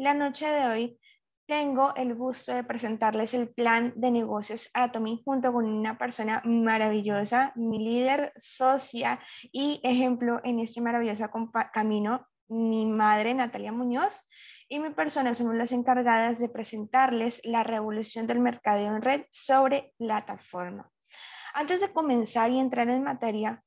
La noche de hoy tengo el gusto de presentarles el plan de negocios Atomy junto con una persona maravillosa, mi líder, socia y ejemplo en este maravilloso camino, mi madre Natalia Muñoz y mi persona son las encargadas de presentarles la revolución del mercadeo en red sobre plataforma. Antes de comenzar y entrar en materia,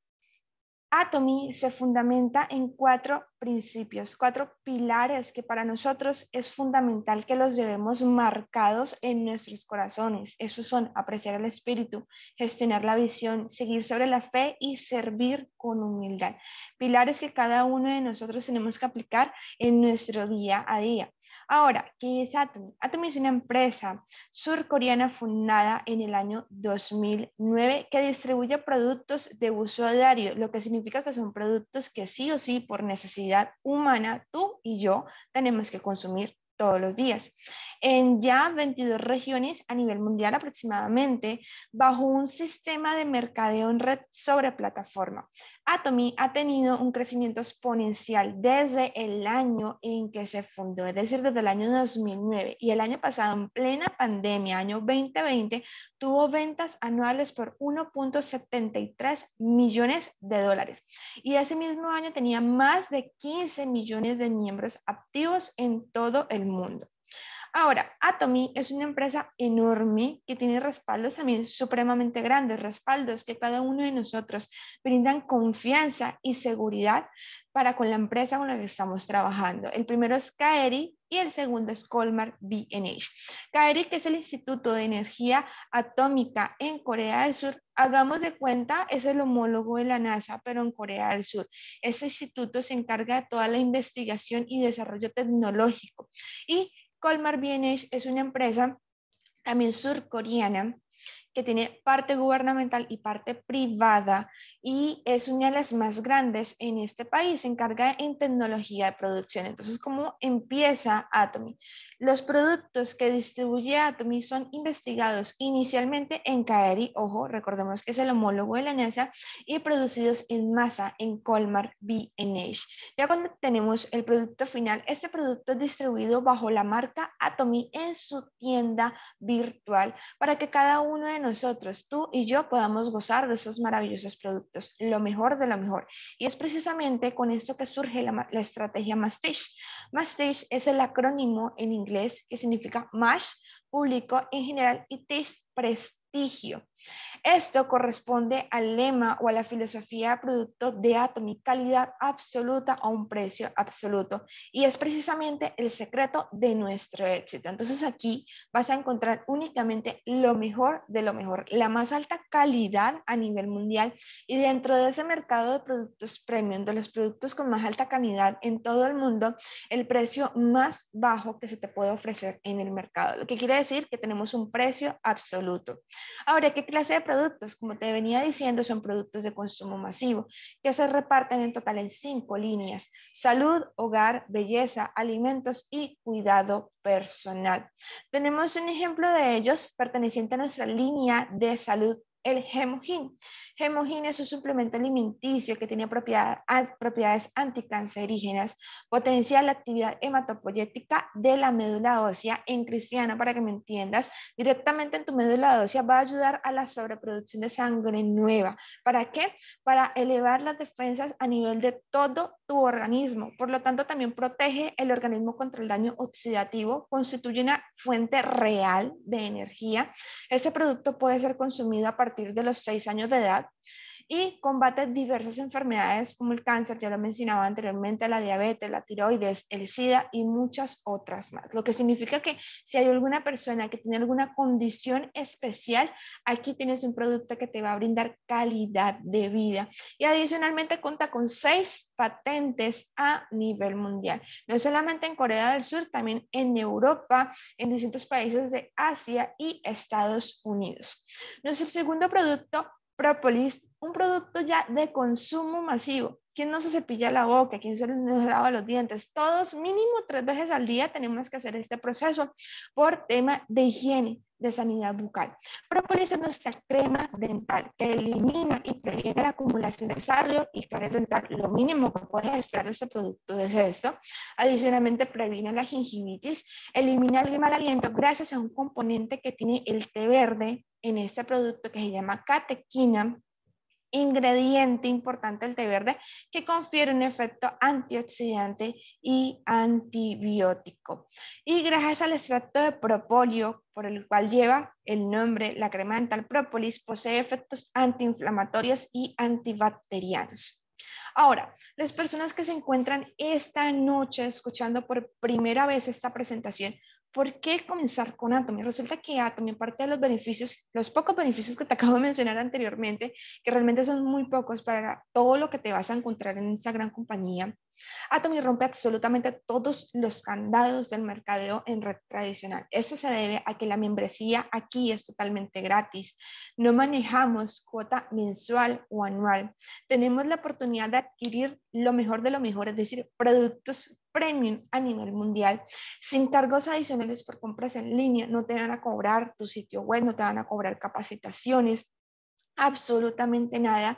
Atomy se fundamenta en cuatro principios, cuatro pilares que para nosotros es fundamental que los llevemos marcados en nuestros corazones. Esos son apreciar el espíritu, gestionar la visión, seguir sobre la fe y servir con humildad. Pilares que cada uno de nosotros tenemos que aplicar en nuestro día a día. Ahora, ¿qué es Atomy? es una empresa surcoreana fundada en el año 2009 que distribuye productos de uso diario, lo que significa que son productos que sí o sí, por necesidad humana, tú y yo tenemos que consumir todos los días. En ya 22 regiones a nivel mundial aproximadamente, bajo un sistema de mercadeo en red sobre plataforma. Atomy ah, ha tenido un crecimiento exponencial desde el año en que se fundó, es decir, desde el año 2009. Y el año pasado, en plena pandemia, año 2020, tuvo ventas anuales por 1.73 millones de dólares. Y ese mismo año tenía más de 15 millones de miembros activos en todo el mundo. Ahora, Atomy es una empresa enorme que tiene respaldos también supremamente grandes, respaldos que cada uno de nosotros brindan confianza y seguridad para con la empresa con la que estamos trabajando. El primero es Kaeri y el segundo es Colmar BNH. Kaeri, que es el Instituto de Energía Atómica en Corea del Sur, hagamos de cuenta, es el homólogo de la NASA, pero en Corea del Sur. Ese instituto se encarga de toda la investigación y desarrollo tecnológico y Colmar BNH es una empresa también surcoreana que tiene parte gubernamental y parte privada y es una de las más grandes en este país, se encarga en tecnología de producción. Entonces, ¿cómo empieza Atomy? Los productos que distribuye Atomy son investigados inicialmente en Caeri, ojo, recordemos que es el homólogo de la NASA, y producidos en masa en Colmar BNH. Ya cuando tenemos el producto final, este producto es distribuido bajo la marca Atomy en su tienda virtual para que cada uno de nosotros, tú y yo, podamos gozar de esos maravillosos productos, lo mejor de lo mejor. Y es precisamente con esto que surge la, estrategia Mastish. Mastish es el acrónimo en inglés que significa MASH, público en general, y TISH, prestigio. Esto corresponde al lema o a la filosofía producto de y calidad absoluta a un precio absoluto. Y es precisamente el secreto de nuestro éxito. Entonces aquí vas a encontrar únicamente lo mejor de lo mejor, la más alta calidad a nivel mundial. Y dentro de ese mercado de productos premium, de los productos con más alta calidad en todo el mundo, el precio más bajo que se te puede ofrecer en el mercado. Lo que quiere decir que tenemos un precio absoluto. Ahora, ¿qué clase de como te venía diciendo, son productos de consumo masivo, que se reparten en total en cinco líneas, salud, hogar, belleza, alimentos y cuidado personal. Tenemos un ejemplo de ellos perteneciente a nuestra línea de salud, el Hemogin. Hemogina es un suplemento alimenticio que tiene propiedades anticancerígenas, potencia la actividad hematopoyética de la médula ósea en cristiana, para que me entiendas, directamente en tu médula ósea va a ayudar a la sobreproducción de sangre nueva. ¿Para qué? Para elevar las defensas a nivel de todo organismo. Por lo tanto, también protege el organismo contra el daño oxidativo, constituye una fuente real de energía. Este producto puede ser consumido a partir de los seis años de edad y combate diversas enfermedades como el cáncer, ya lo mencionaba anteriormente, la diabetes, la tiroides, el SIDA y muchas otras más. Lo que significa que si hay alguna persona que tiene alguna condición especial, aquí tienes un producto que te va a brindar calidad de vida. Y adicionalmente cuenta con seis patentes a nivel mundial. No solamente en Corea del Sur, también en Europa, en distintos países de Asia y Estados Unidos. Nuestro segundo producto Propolis, un producto ya de consumo masivo. ¿Quién no se cepilla la boca? ¿Quién se lava los dientes? Todos mínimo tres veces al día tenemos que hacer este proceso por tema de higiene de sanidad bucal. Propolis es nuestra crema dental que elimina y previene la acumulación de sarro y caries dental. Lo mínimo que puedes esperar de este producto es esto. Adicionalmente previene la gingivitis, elimina el mal aliento gracias a un componente que tiene el té verde en este producto que se llama catequina ingrediente importante del té verde que confiere un efecto antioxidante y antibiótico. Y gracias al extracto de propóleo, por el cual lleva el nombre la crema dental propolis posee efectos antiinflamatorios y antibacterianos. Ahora, las personas que se encuentran esta noche escuchando por primera vez esta presentación ¿Por qué comenzar con Atomy? Resulta que Atomy, parte de los beneficios, los pocos beneficios que te acabo de mencionar anteriormente, que realmente son muy pocos para todo lo que te vas a encontrar en esa gran compañía, Atomy rompe absolutamente todos los candados del mercadeo en red tradicional. Eso se debe a que la membresía aquí es totalmente gratis. No manejamos cuota mensual o anual. Tenemos la oportunidad de adquirir lo mejor de lo mejor, es decir, productos premium a nivel mundial, sin cargos adicionales por compras en línea. No te van a cobrar tu sitio web, no te van a cobrar capacitaciones, absolutamente nada.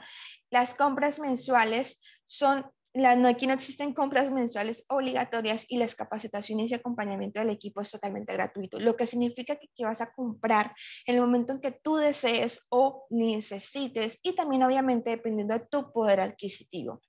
Las compras mensuales son no, aquí no existen compras mensuales obligatorias y las capacitaciones y acompañamiento del equipo es totalmente gratuito, lo que significa que, vas a comprar en el momento en que tú desees o necesites y también obviamente dependiendo de tu poder adquisitivo.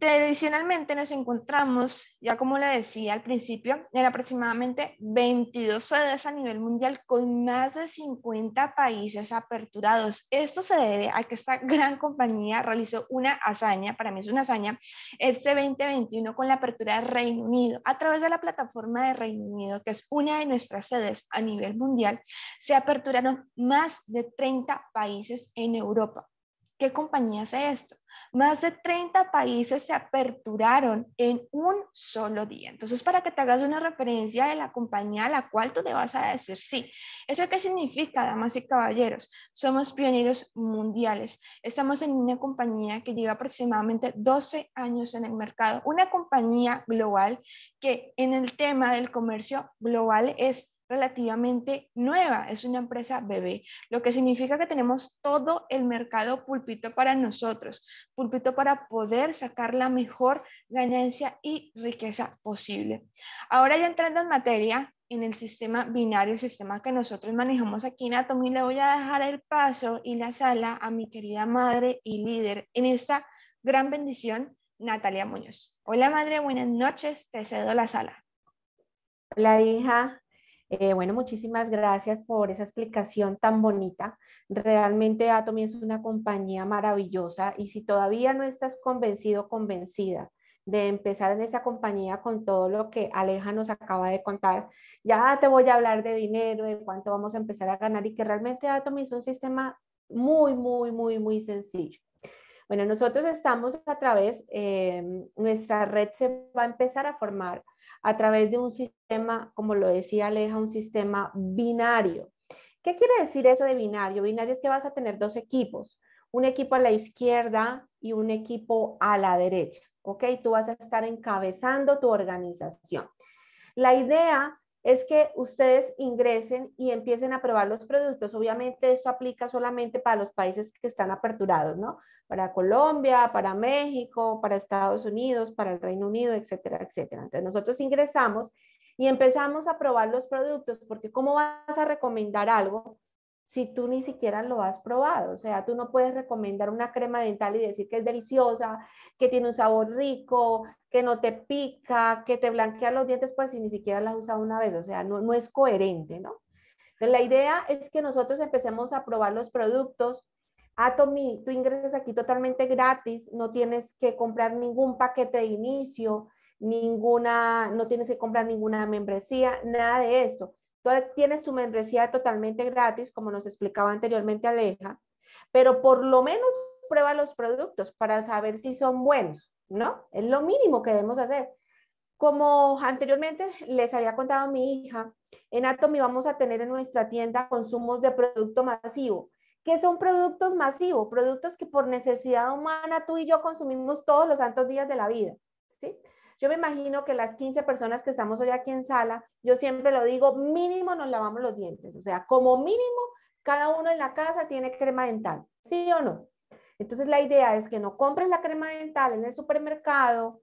Adicionalmente nos encontramos, ya como le decía al principio, en aproximadamente 22 sedes a nivel mundial con más de 50 países aperturados. Esto se debe a que esta gran compañía realizó una hazaña, para mí es una hazaña, este 2021 con la apertura de Reino Unido. A través de la plataforma de Reino Unido, que es una de nuestras sedes a nivel mundial, se aperturaron más de 30 países en Europa. ¿Qué compañía hace esto? Más de 30 países se aperturaron en un solo día. Entonces, para que te hagas una referencia de la compañía a la cual tú te vas a decir sí. ¿Eso qué significa, damas y caballeros? Somos pioneros mundiales. Estamos en una compañía que lleva aproximadamente 12 años en el mercado, una compañía global que en el tema del comercio global es relativamente nueva, es una empresa bebé, lo que significa que tenemos todo el mercado pulpito para nosotros, pulpito para poder sacar la mejor ganancia y riqueza posible. Ahora ya entrando en materia, en el sistema binario, el sistema que nosotros manejamos aquí en Atomy, le voy a dejar el paso y la sala a mi querida madre y líder en esta gran bendición, Natalia Muñoz. Hola madre, buenas noches, te cedo la sala. Hola hija, eh, bueno, muchísimas gracias por esa explicación tan bonita. Realmente Atomy es una compañía maravillosa y si todavía no estás convencido, convencida de empezar en esta compañía con todo lo que Aleja nos acaba de contar. Ya te voy a hablar de dinero, de cuánto vamos a empezar a ganar y que realmente Atomy es un sistema muy, muy, muy, muy sencillo. Bueno, nosotros estamos a través, eh, nuestra red se va a empezar a formar a través de un sistema, como lo decía Aleja, un sistema binario. ¿Qué quiere decir eso de binario? Binario es que vas a tener dos equipos, un equipo a la izquierda y un equipo a la derecha, ¿ok? Tú vas a estar encabezando tu organización. La idea es que ustedes ingresen y empiecen a probar los productos. Obviamente esto aplica solamente para los países que están aperturados, ¿no? Para Colombia, para México, para Estados Unidos, para el Reino Unido, etcétera, etcétera. Entonces nosotros ingresamos y empezamos a probar los productos, porque ¿cómo vas a recomendar algo si tú ni siquiera lo has probado. O sea, tú no puedes recomendar una crema dental y decir que es deliciosa, que tiene un sabor rico, que no te pica, que te blanquea los dientes, pues si ni siquiera la has usado una vez. O sea, no, es coherente, ¿no? la idea es que nosotros empecemos a probar los productos. Atomy, ah, tú ingresas aquí totalmente gratis, no tienes que comprar ningún paquete de inicio, ninguna, no tienes que comprar ninguna membresía, nada de esto. Tú tienes tu membresía totalmente gratis, como nos explicaba anteriormente Aleja, pero por lo menos prueba los productos para saber si son buenos, ¿no? Es lo mínimo que debemos hacer. Como anteriormente les había contado a mi hija, en Atomy vamos a tener en nuestra tienda consumos de producto masivo. Que son productos masivos? Productos que por necesidad humana tú y yo consumimos todos los santos días de la vida, ¿sí? Yo me imagino que las 15 personas que estamos hoy aquí en sala, yo siempre lo digo, mínimo nos lavamos los dientes, o sea, como mínimo cada uno en la casa tiene crema dental, ¿sí o no? Entonces la idea es que no compres la crema dental en el supermercado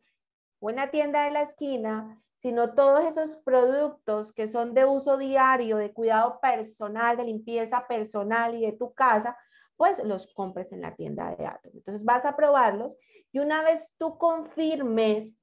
o en la tienda de la esquina, sino todos esos productos que son de uso diario, de cuidado personal, de limpieza personal y de tu casa, pues los compres en la tienda de datos. Entonces vas a probarlos y una vez tú confirmes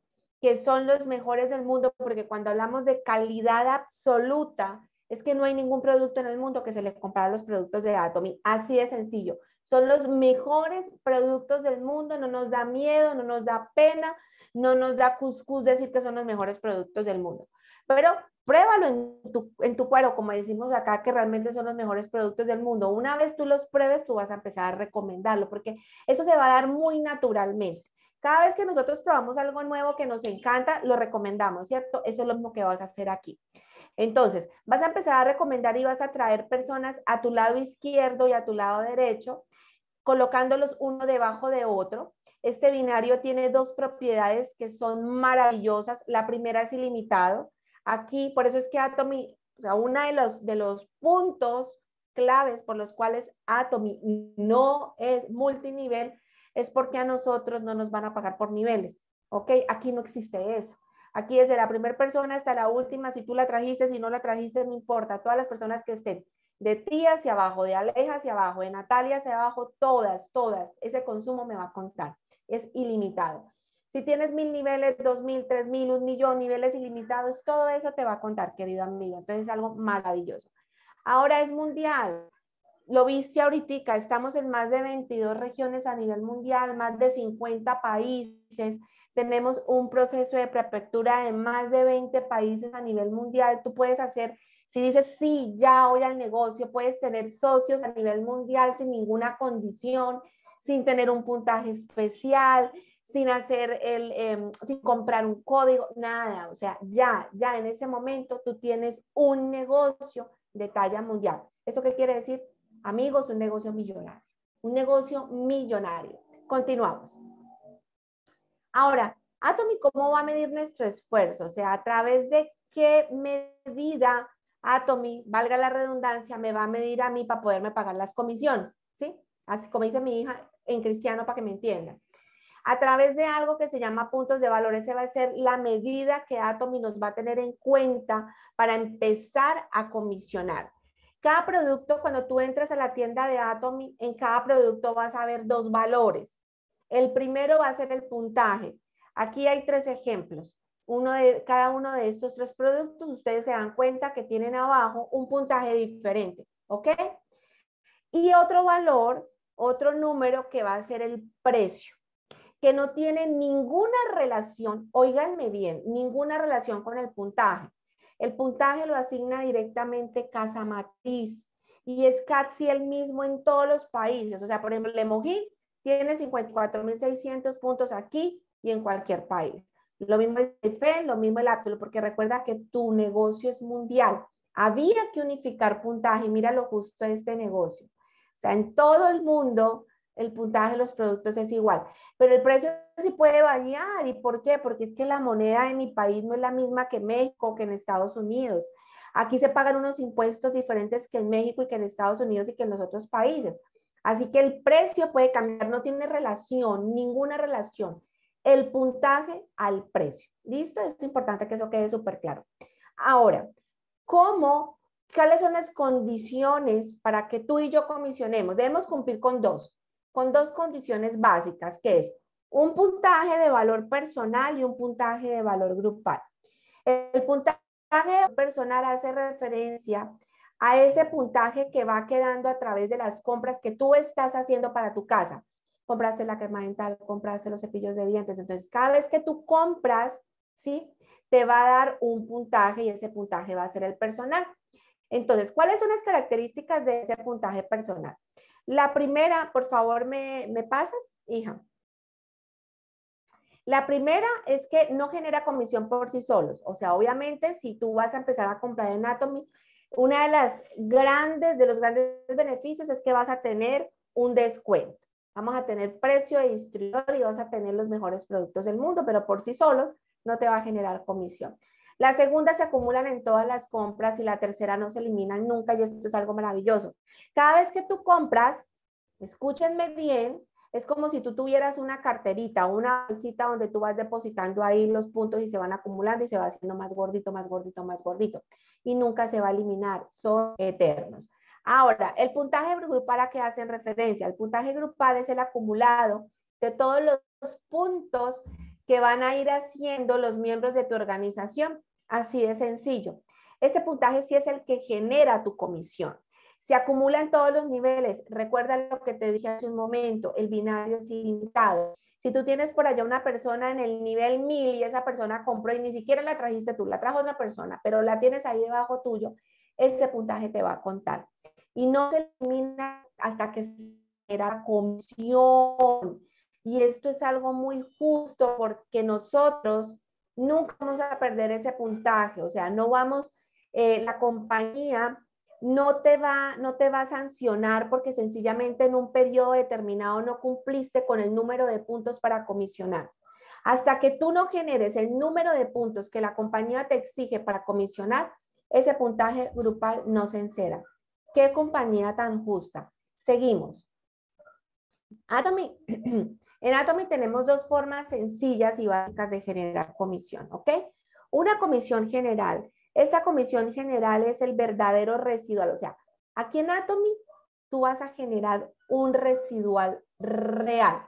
que son los mejores del mundo, porque cuando hablamos de calidad absoluta, es que no hay ningún producto en el mundo que se le compara a los productos de Atomy. Así de sencillo. Son los mejores productos del mundo, no nos da miedo, no nos da pena, no nos da cuscús decir que son los mejores productos del mundo. Pero pruébalo en tu, en tu cuero, como decimos acá, que realmente son los mejores productos del mundo. Una vez tú los pruebes, tú vas a empezar a recomendarlo, porque eso se va a dar muy naturalmente. Cada vez que nosotros probamos algo nuevo que nos encanta, lo recomendamos, ¿cierto? Eso es lo mismo que vas a hacer aquí. Entonces, vas a empezar a recomendar y vas a traer personas a tu lado izquierdo y a tu lado derecho, colocándolos uno debajo de otro. Este binario tiene dos propiedades que son maravillosas. La primera es ilimitado. Aquí, por eso es que Atomy, o sea, uno de los, de los puntos claves por los cuales Atomy no es multinivel es porque a nosotros no nos van a pagar por niveles. ¿Ok? Aquí no existe eso. Aquí desde la primera persona hasta la última, si tú la trajiste, si no la trajiste, no importa. Todas las personas que estén de ti hacia abajo, de Aleja hacia abajo, de Natalia hacia abajo, todas, todas, ese consumo me va a contar. Es ilimitado. Si tienes mil niveles, dos mil, tres mil, un millón, niveles ilimitados, todo eso te va a contar, querido amigo. Entonces es algo maravilloso. Ahora es mundial lo viste ahorita, estamos en más de 22 regiones a nivel mundial, más de 50 países, tenemos un proceso de preapertura de más de 20 países a nivel mundial, tú puedes hacer, si dices sí, ya hoy al negocio, puedes tener socios a nivel mundial sin ninguna condición, sin tener un puntaje especial, sin hacer el, em, sin comprar un código, nada, o sea, ya, ya en ese momento tú tienes un negocio de talla mundial. ¿Eso qué quiere decir? Amigos, un negocio millonario. Un negocio millonario. Continuamos. Ahora, Atomy, ¿cómo va a medir nuestro esfuerzo? O sea, a través de qué medida Atomy, valga la redundancia, me va a medir a mí para poderme pagar las comisiones, ¿sí? Así como dice mi hija en cristiano para que me entiendan. A través de algo que se llama puntos de valor, se va a ser la medida que Atomy nos va a tener en cuenta para empezar a comisionar. Cada producto, cuando tú entras a la tienda de Atomy, en cada producto vas a ver dos valores. El primero va a ser el puntaje. Aquí hay tres ejemplos. Uno de, cada uno de estos tres productos, ustedes se dan cuenta que tienen abajo un puntaje diferente, ¿ok? Y otro valor, otro número que va a ser el precio, que no tiene ninguna relación, oíganme bien, ninguna relación con el puntaje. El puntaje lo asigna directamente Casa Matiz y es casi el mismo en todos los países. O sea, por ejemplo, Lemojín tiene 54.600 puntos aquí y en cualquier país. Lo mismo el FE, lo mismo el Absol, porque recuerda que tu negocio es mundial. Había que unificar puntaje, mira lo justo de este negocio. O sea, en todo el mundo el puntaje de los productos es igual, pero el precio sí puede variar. ¿Y por qué? Porque es que la moneda de mi país no es la misma que México, que en Estados Unidos. Aquí se pagan unos impuestos diferentes que en México y que en Estados Unidos y que en los otros países. Así que el precio puede cambiar, no tiene relación, ninguna relación. El puntaje al precio. ¿Listo? Es importante que eso quede súper claro. Ahora, ¿cómo? ¿Cuáles son las condiciones para que tú y yo comisionemos? Debemos cumplir con dos con dos condiciones básicas, que es un puntaje de valor personal y un puntaje de valor grupal. El puntaje personal hace referencia a ese puntaje que va quedando a través de las compras que tú estás haciendo para tu casa. Compraste la crema dental, compraste los cepillos de dientes. Entonces, cada vez que tú compras, ¿sí? Te va a dar un puntaje y ese puntaje va a ser el personal. Entonces, ¿cuáles son las características de ese puntaje personal? La primera, por favor, ¿me, me pasas, hija? La primera es que no genera comisión por sí solos. O sea, obviamente, si tú vas a empezar a comprar en Atomy, una de las grandes, de los grandes beneficios es que vas a tener un descuento. Vamos a tener precio de distribuidor y vas a tener los mejores productos del mundo, pero por sí solos no te va a generar comisión. La segunda se acumulan en todas las compras y la tercera no se eliminan nunca y esto es algo maravilloso. Cada vez que tú compras, escúchenme bien, es como si tú tuvieras una carterita, una bolsita donde tú vas depositando ahí los puntos y se van acumulando y se va haciendo más gordito, más gordito, más gordito. Y nunca se va a eliminar, son eternos. Ahora, el puntaje grupal a que hacen referencia. El puntaje grupal es el acumulado de todos los puntos van a ir haciendo los miembros de tu organización. Así de sencillo. Este puntaje sí es el que genera tu comisión. Se acumula en todos los niveles. Recuerda lo que te dije hace un momento, el binario es ilimitado. Si tú tienes por allá una persona en el nivel 1000 y esa persona compró y ni siquiera la trajiste tú, la trajo otra persona, pero la tienes ahí debajo tuyo, ese puntaje te va a contar. Y no se elimina hasta que se comisión. Y esto es algo muy justo porque nosotros nunca vamos a perder ese puntaje, o sea, no vamos, eh, la compañía no te, va, no te va a sancionar porque sencillamente en un periodo determinado no cumpliste con el número de puntos para comisionar. Hasta que tú no generes el número de puntos que la compañía te exige para comisionar, ese puntaje grupal no se encera. Qué compañía tan justa. Seguimos. Atomy En Atomy tenemos dos formas sencillas y básicas de generar comisión, ¿ok? Una comisión general. Esa comisión general es el verdadero residual, o sea, aquí en Atomy tú vas a generar un residual real,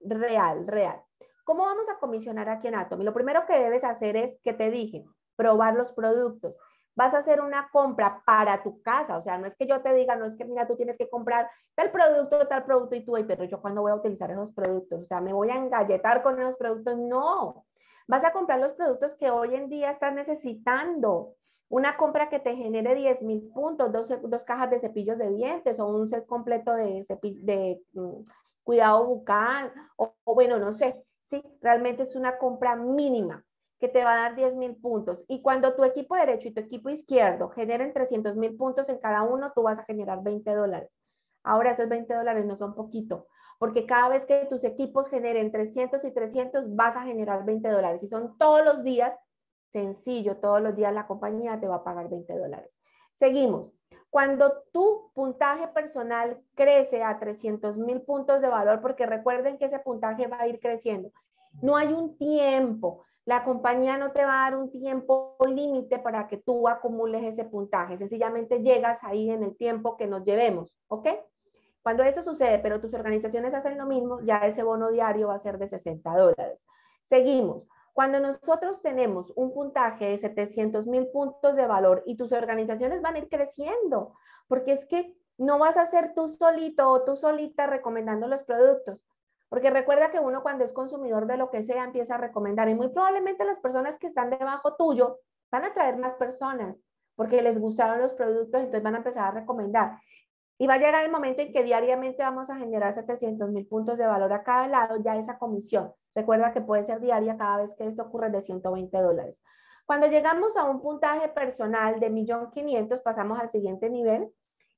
real, real. ¿Cómo vamos a comisionar aquí en Atomy? Lo primero que debes hacer es, que te dije, probar los productos vas a hacer una compra para tu casa, o sea, no es que yo te diga, no es que mira, tú tienes que comprar tal producto, tal producto y tú, Ay, pero yo cuando voy a utilizar esos productos, o sea, me voy a engalletar con esos productos, no, vas a comprar los productos que hoy en día estás necesitando. Una compra que te genere 10 mil puntos, dos, cajas de cepillos de dientes o un set completo de, mm, cuidado bucal, o bueno, no sé, ¿sí? Realmente es una compra mínima te va a dar 10 mil puntos. Y cuando tu equipo derecho y tu equipo izquierdo generen 300 mil puntos en cada uno, tú vas a generar 20 dólares. Ahora esos 20 dólares no son poquito, porque cada vez que tus equipos generen 300 y 300, vas a generar 20 dólares. Y son todos los días, sencillo, todos los días la compañía te va a pagar 20 dólares. Seguimos. Cuando tu puntaje personal crece a 300 mil puntos de valor, porque recuerden que ese puntaje va a ir creciendo, no hay un tiempo. La compañía no te va a dar un tiempo límite para que tú acumules ese puntaje. Sencillamente llegas ahí en el tiempo que nos llevemos, ¿ok? Cuando eso sucede, pero tus organizaciones hacen lo mismo, ya ese bono diario va a ser de 60 dólares. Seguimos. Cuando nosotros tenemos un puntaje de 700 mil puntos de valor y tus organizaciones van a ir creciendo, porque es que no vas a ser tú solito o tú solita recomendando los productos. Porque recuerda que uno cuando es consumidor de lo que sea empieza a recomendar y muy probablemente las personas que están debajo tuyo van a traer más personas porque les gustaron los productos, entonces van a empezar a recomendar. Y va a llegar el momento en que diariamente vamos a generar 700 mil puntos de valor a cada lado, ya esa comisión. Recuerda que puede ser diaria cada vez que esto ocurre de 120 dólares. Cuando llegamos a un puntaje personal de 1.500.000, pasamos al siguiente nivel.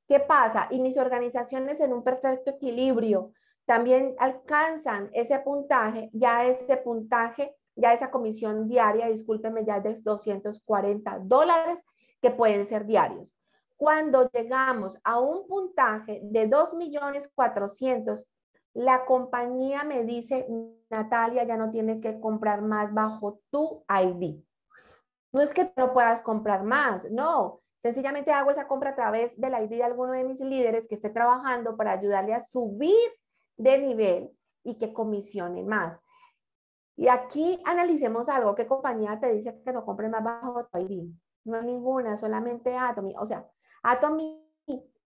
¿Qué pasa? Y mis organizaciones en un perfecto equilibrio también alcanzan ese puntaje, ya ese puntaje, ya esa comisión diaria, discúlpeme, ya es de 240 dólares que pueden ser diarios. Cuando llegamos a un puntaje de 2.400.000, la compañía me dice, Natalia, ya no tienes que comprar más bajo tu ID. No es que no puedas comprar más, no. Sencillamente hago esa compra a través del ID de alguno de mis líderes que esté trabajando para ayudarle a subir de nivel y que comisione más. Y aquí analicemos algo, ¿qué compañía te dice que no compre más bajo Toirin? No ninguna, solamente Atomy. O sea, Atomy,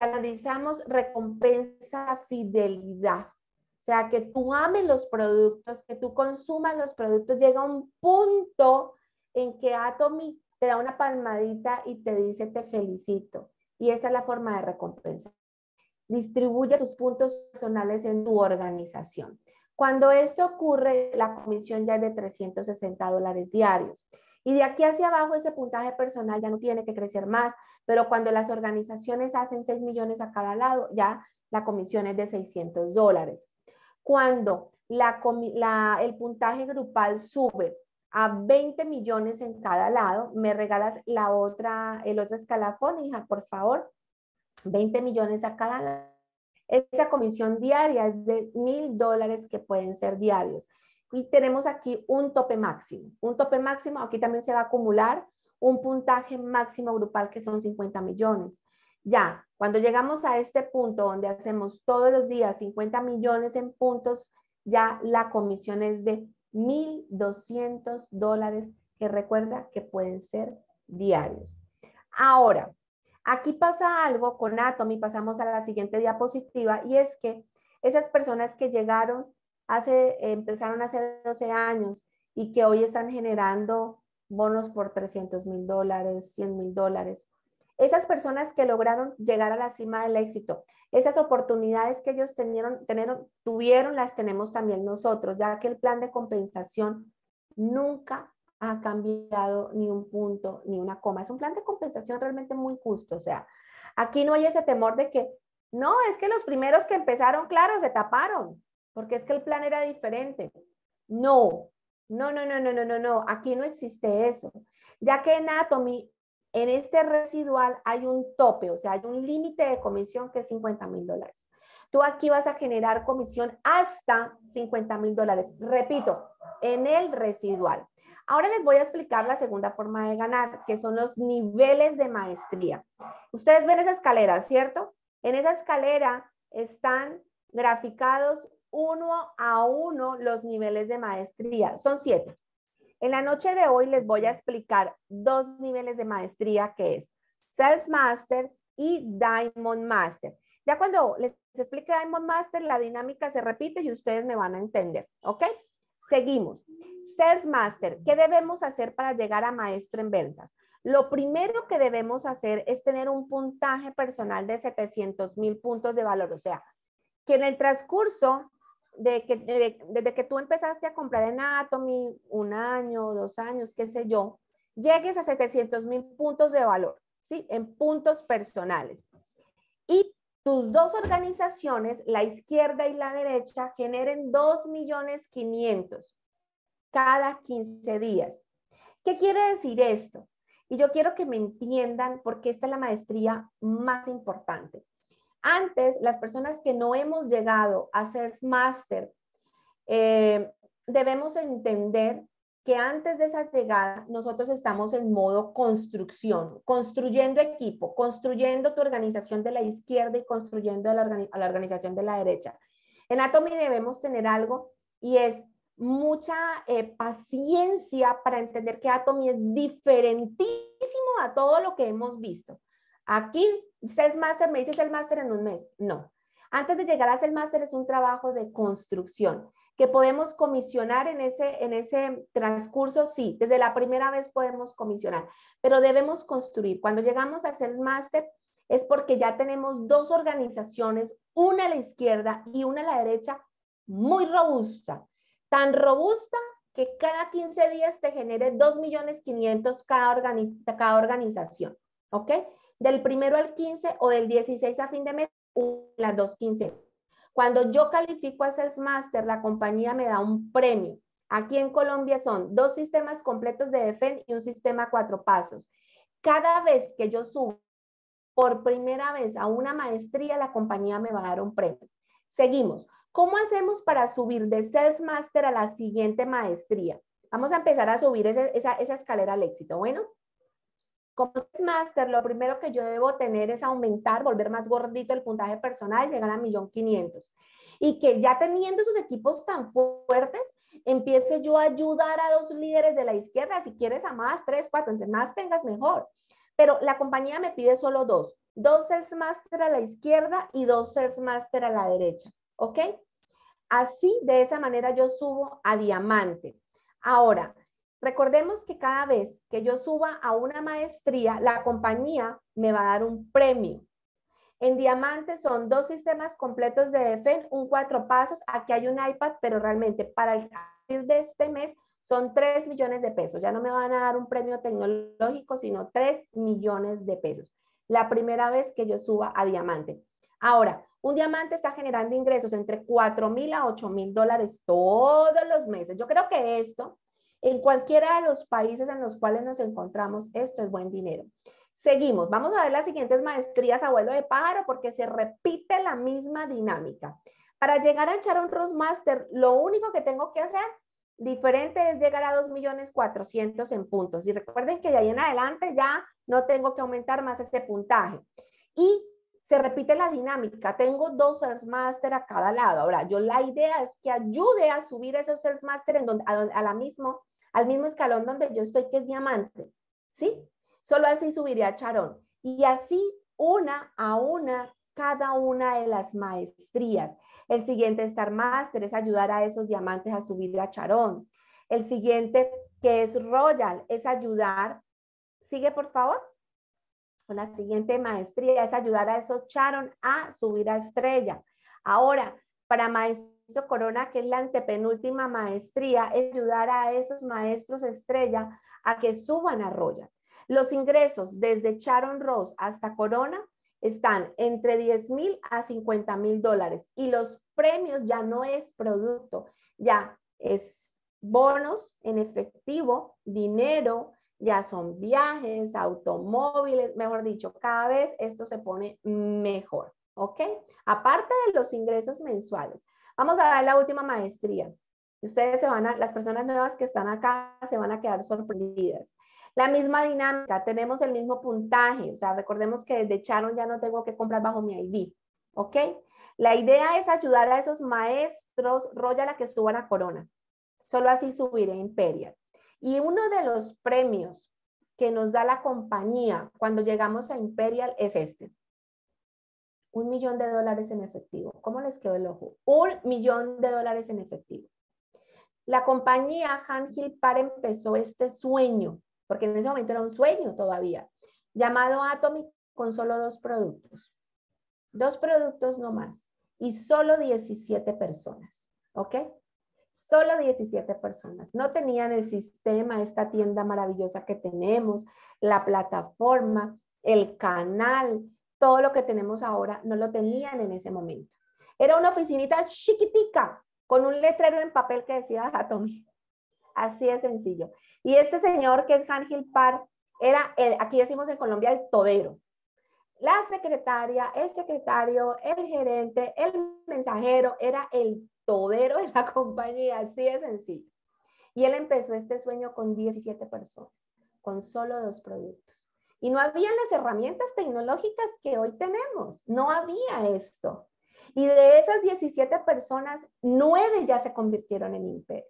analizamos recompensa, fidelidad. O sea, que tú ames los productos, que tú consumas los productos, llega un punto en que Atomy te da una palmadita y te dice te felicito. Y esa es la forma de recompensa. Distribuye tus puntos personales en tu organización. Cuando esto ocurre, la comisión ya es de 360 dólares diarios. Y de aquí hacia abajo ese puntaje personal ya no tiene que crecer más, pero cuando las organizaciones hacen 6 millones a cada lado, ya la comisión es de 600 dólares. Cuando el puntaje grupal sube a 20 millones en cada lado, me regalas la otra, el otro escalafón, hija, por favor. 20 millones a cada año. Esa comisión diaria es de mil dólares que pueden ser diarios. Y tenemos aquí un tope máximo. Un tope máximo, aquí también se va a acumular un puntaje máximo grupal que son 50 millones. Ya, cuando llegamos a este punto donde hacemos todos los días 50 millones en puntos, ya la comisión es de mil doscientos dólares que recuerda que pueden ser diarios. Ahora, Aquí pasa algo con y pasamos a la siguiente diapositiva, y es que esas personas que llegaron hace, empezaron hace 12 años y que hoy están generando bonos por 300 mil dólares, 100 mil dólares, esas personas que lograron llegar a la cima del éxito, esas oportunidades que ellos tuvieron, las tenemos también nosotros, ya que el plan de compensación nunca ha cambiado ni un punto ni una coma. Es un plan de compensación realmente muy justo. O sea, aquí no hay ese temor de que, no, es que los primeros que empezaron, claro, se taparon, porque es que el plan era diferente. No, no, no, no, no, no, no, no. Aquí no existe eso. Ya que en Atomy, en este residual hay un tope, o sea, hay un límite de comisión que es 50 mil dólares. Tú aquí vas a generar comisión hasta 50 mil dólares. Repito, en el residual. Ahora les voy a explicar la segunda forma de ganar, que son los niveles de maestría. Ustedes ven esa escalera, ¿cierto? En esa escalera están graficados uno a uno los niveles de maestría. Son siete. En la noche de hoy les voy a explicar dos niveles de maestría que es Sales Master y Diamond Master. Ya cuando les explique Diamond Master, la dinámica se repite y ustedes me van a entender, ¿ok? Seguimos. Sales Master, ¿qué debemos hacer para llegar a maestro en ventas? Lo primero que debemos hacer es tener un puntaje personal de 700 mil puntos de valor, o sea, que en el transcurso de que, desde que tú empezaste a comprar en Atomy, un año, dos años, qué sé yo, llegues a 700 mil puntos de valor, ¿sí? En puntos personales. Y tus dos organizaciones, la izquierda y la derecha, generen 2 millones 500 cada 15 días. ¿Qué quiere decir esto? Y yo quiero que me entiendan porque esta es la maestría más importante. Antes, las personas que no hemos llegado a ser máster, eh, debemos entender que antes de esa llegada nosotros estamos en modo construcción, construyendo equipo, construyendo tu organización de la izquierda y construyendo la, la organización de la derecha. En Atomy debemos tener algo y es mucha eh, paciencia para entender que Atomy es diferentísimo a todo lo que hemos visto. Aquí, Sales Master, me dices el Master en un mes. No. Antes de llegar a ser Master es un trabajo de construcción que podemos comisionar en ese, en ese transcurso, sí, desde la primera vez podemos comisionar, pero debemos construir. Cuando llegamos a ser máster es porque ya tenemos dos organizaciones, una a la izquierda y una a la derecha, muy robusta, tan robusta que cada 15 días te genere 2.500.000 cada, cada organización, ¿ok? Del primero al 15 o del 16 a fin de mes, las dos 15. Cuando yo califico a Sales Master, la compañía me da un premio. Aquí en Colombia son dos sistemas completos de defend y un sistema cuatro pasos. Cada vez que yo subo por primera vez a una maestría, la compañía me va a dar un premio. Seguimos. ¿Cómo hacemos para subir de Sales Master a la siguiente maestría? Vamos a empezar a subir esa, escalera al éxito. Bueno, como Sales Master, lo primero que yo debo tener es aumentar, volver más gordito el puntaje personal, llegar a 1.500.000. Y que ya teniendo esos equipos tan fuertes, empiece yo a ayudar a dos líderes de la izquierda, si quieres a más, tres, cuatro, entre más tengas mejor. Pero la compañía me pide solo dos, dos sales master a la izquierda y dos sales master a la derecha, ¿ok? Así, de esa manera yo subo a diamante. Ahora, recordemos que cada vez que yo suba a una maestría, la compañía me va a dar un premio. En diamante son dos sistemas completos de DEFEN, un cuatro pasos. Aquí hay un iPad, pero realmente para el de este mes son 3 millones de pesos. Ya no me van a dar un premio tecnológico, sino 3 millones de pesos. La primera vez que yo suba a diamante. Ahora, un diamante está generando ingresos entre 4 mil a 8 mil dólares todos los meses. Yo creo que esto, en cualquiera de los países en los cuales nos encontramos, esto es buen dinero. Seguimos, vamos a ver las siguientes maestrías, abuelo de pájaro, porque se repite la misma dinámica. Para llegar a echar Rose Master, lo único que tengo que hacer diferente es llegar a 2.400.000 en puntos. Y recuerden que de ahí en adelante ya no tengo que aumentar más este puntaje. Y se repite la dinámica. Tengo dos Sales Master a cada lado. Ahora, yo la idea es que ayude a subir esos Sales Master a, la mismo, al mismo escalón donde yo estoy, que es diamante. ¿Sí? Solo así subiré a Charón. Y así, una a una, cada una de las maestrías. El siguiente Star Master es ayudar a esos diamantes a subir a Charón. El siguiente, que es Royal, es ayudar. Sigue, por favor la siguiente maestría es ayudar a esos Charon a subir a estrella. Ahora, para maestro Corona, que es la antepenúltima maestría, es ayudar a esos maestros estrella a que suban a roya Los ingresos desde Charon Rose hasta Corona están entre 10 mil a 50 mil dólares y los premios ya no es producto, ya es bonos en efectivo, dinero, ya son viajes, automóviles, mejor dicho, cada vez esto se pone mejor, ¿ok? Aparte de los ingresos mensuales. Vamos a ver la última maestría. Ustedes se van a, las personas nuevas que están acá se van a quedar sorprendidas. La misma dinámica, tenemos el mismo puntaje, o sea, recordemos que desde Charon ya no tengo que comprar bajo mi ID, ¿ok? La idea es ayudar a esos maestros rolla la que suban a Corona. Solo así subiré Imperial. Y uno de los premios que nos da la compañía cuando llegamos a Imperial es este. Un millón de dólares en efectivo. ¿Cómo les quedó el ojo? Un millón de dólares en efectivo. La compañía Hanhill Par empezó este sueño, porque en ese momento era un sueño todavía, llamado Atomic con solo dos productos. Dos productos no más y solo 17 personas, ¿ok? Solo 17 personas. No tenían el sistema, esta tienda maravillosa que tenemos, la plataforma, el canal, todo lo que tenemos ahora, no lo tenían en ese momento. Era una oficinita chiquitica con un letrero en papel que decía Atomi. Ah, Así de sencillo. Y este señor que es Ángel Par, era el, aquí decimos en Colombia, el todero la secretaria, el secretario, el gerente, el mensajero, era el todero de la compañía, así de sencillo. Y él empezó este sueño con 17 personas, con solo dos productos. Y no habían las herramientas tecnológicas que hoy tenemos, no había esto. Y de esas 17 personas, nueve ya se convirtieron en Imperial.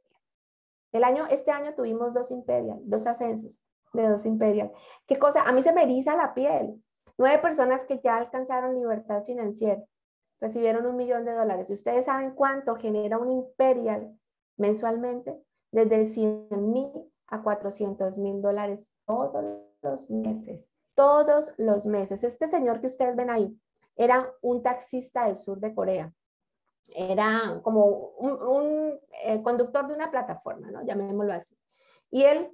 El año, este año tuvimos dos Imperial, dos ascensos de dos Imperial. Qué cosa, a mí se me eriza la piel, Nueve personas que ya alcanzaron libertad financiera recibieron un millón de dólares. ¿Y ustedes saben cuánto genera un imperial mensualmente? Desde 100 mil a 400 mil dólares todos los meses. Todos los meses. Este señor que ustedes ven ahí era un taxista del sur de Corea. Era como un, eh, conductor de una plataforma, ¿no? Llamémoslo así. Y él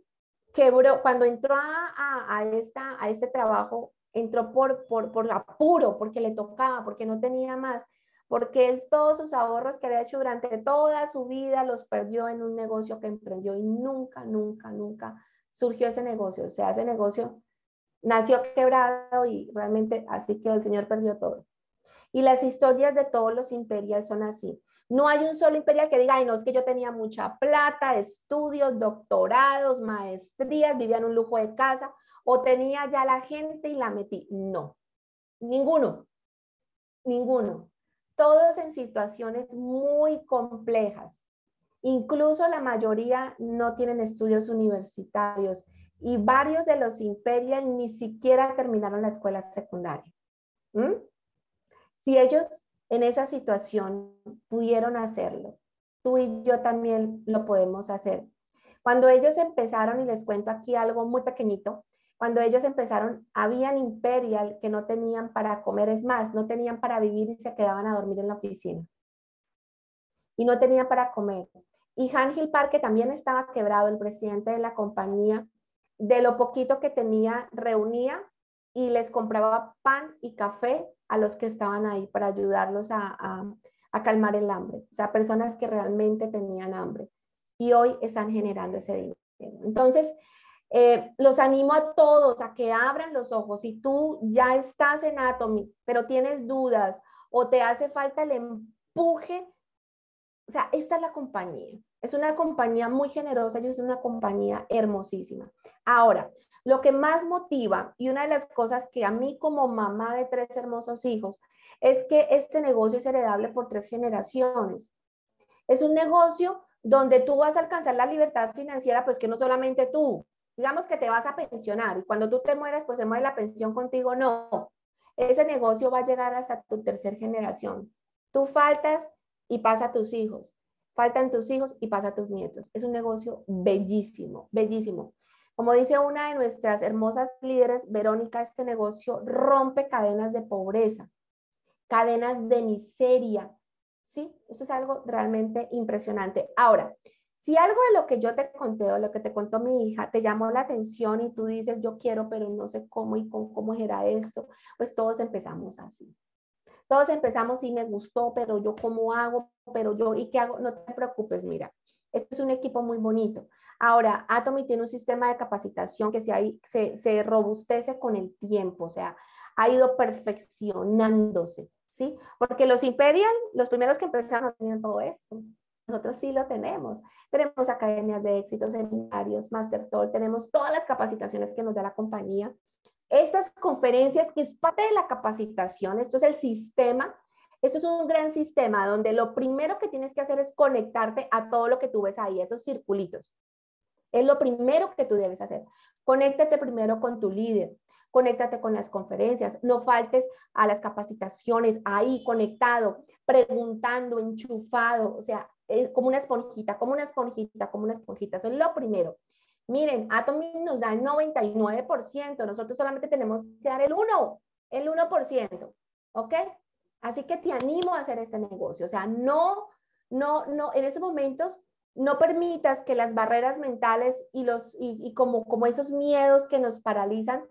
quebró, cuando entró a, esta, a este trabajo, entró por, por, apuro, porque le tocaba, porque no tenía más, porque él todos sus ahorros que había hecho durante toda su vida los perdió en un negocio que emprendió y nunca, nunca, nunca surgió ese negocio. O sea, ese negocio nació quebrado y realmente así que el señor perdió todo. Y las historias de todos los imperiales son así. No hay un solo imperial que diga, ay, no, es que yo tenía mucha plata, estudios, doctorados, maestrías, vivía en un lujo de casa o tenía ya la gente y la metí. No, ninguno, ninguno. Todos en situaciones muy complejas. Incluso la mayoría no tienen estudios universitarios y varios de los imperiales ni siquiera terminaron la escuela secundaria. ¿Mm? Si ellos en esa situación pudieron hacerlo, tú y yo también lo podemos hacer. Cuando ellos empezaron, y les cuento aquí algo muy pequeñito, cuando ellos empezaron, habían Imperial que no tenían para comer, es más, no tenían para vivir y se quedaban a dormir en la oficina. Y no tenían para comer. Y Hangil Park, que también estaba quebrado, el presidente de la compañía, de lo poquito que tenía, reunía y les compraba pan y café a los que estaban ahí para ayudarlos a, a, calmar el hambre. O sea, personas que realmente tenían hambre. Y hoy están generando ese dinero. Entonces, eh, los animo a todos a que abran los ojos. Si tú ya estás en Atomy, pero tienes dudas o te hace falta el empuje, o sea, esta es la compañía. Es una compañía muy generosa y es una compañía hermosísima. Ahora, lo que más motiva y una de las cosas que a mí como mamá de tres hermosos hijos es que este negocio es heredable por tres generaciones. Es un negocio donde tú vas a alcanzar la libertad financiera, pues que no solamente tú, digamos que te vas a pensionar y cuando tú te mueras, pues se muere la pensión contigo, no. Ese negocio va a llegar hasta tu tercera generación. Tú faltas y pasa a tus hijos. Faltan tus hijos y pasa a tus nietos. Es un negocio bellísimo, bellísimo. Como dice una de nuestras hermosas líderes, Verónica, este negocio rompe cadenas de pobreza, cadenas de miseria. Sí, eso es algo realmente impresionante. Ahora, si algo de lo que yo te conté o lo que te contó mi hija te llamó la atención y tú dices, yo quiero, pero no sé cómo y con cómo era esto, pues todos empezamos así. Todos empezamos y me gustó, pero yo cómo hago, pero yo y qué hago, no te preocupes, mira, este es un equipo muy bonito. Ahora, Atomy tiene un sistema de capacitación que se, se, robustece con el tiempo, o sea, ha ido perfeccionándose, ¿sí? Porque los Imperial, los primeros que empezaron, tenían todo esto nosotros sí lo tenemos. Tenemos academias de éxito, seminarios, master talk, tenemos todas las capacitaciones que nos da la compañía. Estas conferencias que es parte de la capacitación, esto es el sistema, esto es un gran sistema donde lo primero que tienes que hacer es conectarte a todo lo que tú ves ahí, esos circulitos. Es lo primero que tú debes hacer. Conéctate primero con tu líder, conéctate con las conferencias, no faltes a las capacitaciones ahí conectado, preguntando, enchufado, o sea, como una esponjita, como una esponjita, como una esponjita. Eso es lo primero. Miren, Atomy nos da el 99%, nosotros solamente tenemos que dar el 1, el 1%, ¿ok? Así que te animo a hacer ese negocio, o sea, no, no, no, en esos momentos no permitas que las barreras mentales y, los, y, como, como esos miedos que nos paralizan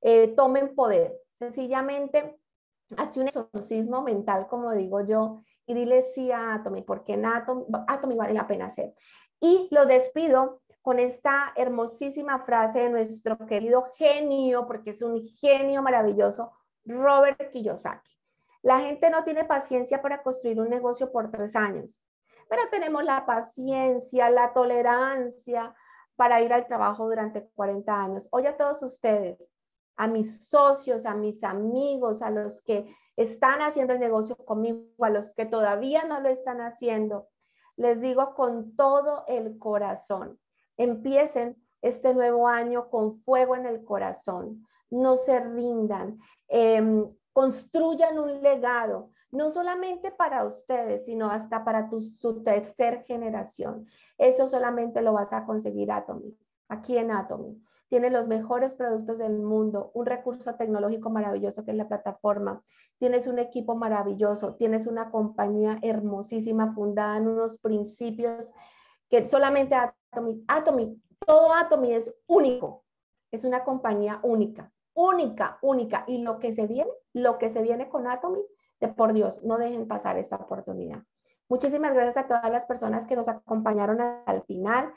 eh, tomen poder. Sencillamente Hace un exorcismo mental, como digo yo, y dile sí a Atomy, porque en Atomy, vale la pena ser. Y lo despido con esta hermosísima frase de nuestro querido genio, porque es un genio maravilloso, Robert Kiyosaki. La gente no tiene paciencia para construir un negocio por tres años, pero tenemos la paciencia, la tolerancia para ir al trabajo durante 40 años. Oye a todos ustedes, a mis socios, a mis amigos, a los que están haciendo el negocio conmigo, a los que todavía no lo están haciendo. Les digo con todo el corazón, empiecen este nuevo año con fuego en el corazón, no se rindan, em, construyan un legado, no solamente para ustedes, sino hasta para su tercer generación. Eso solamente lo vas a conseguir Atomy, aquí en Atomy tienes los mejores productos del mundo, un recurso tecnológico maravilloso que es la plataforma, tienes un equipo maravilloso, tienes una compañía hermosísima fundada en unos principios que solamente Atomi, Atomi, todo Atomi es único, es una compañía única, única, única. Y lo que se viene, lo que se viene con Atomi, de por Dios, no dejen pasar esta oportunidad. Muchísimas gracias a todas las personas que nos acompañaron al final.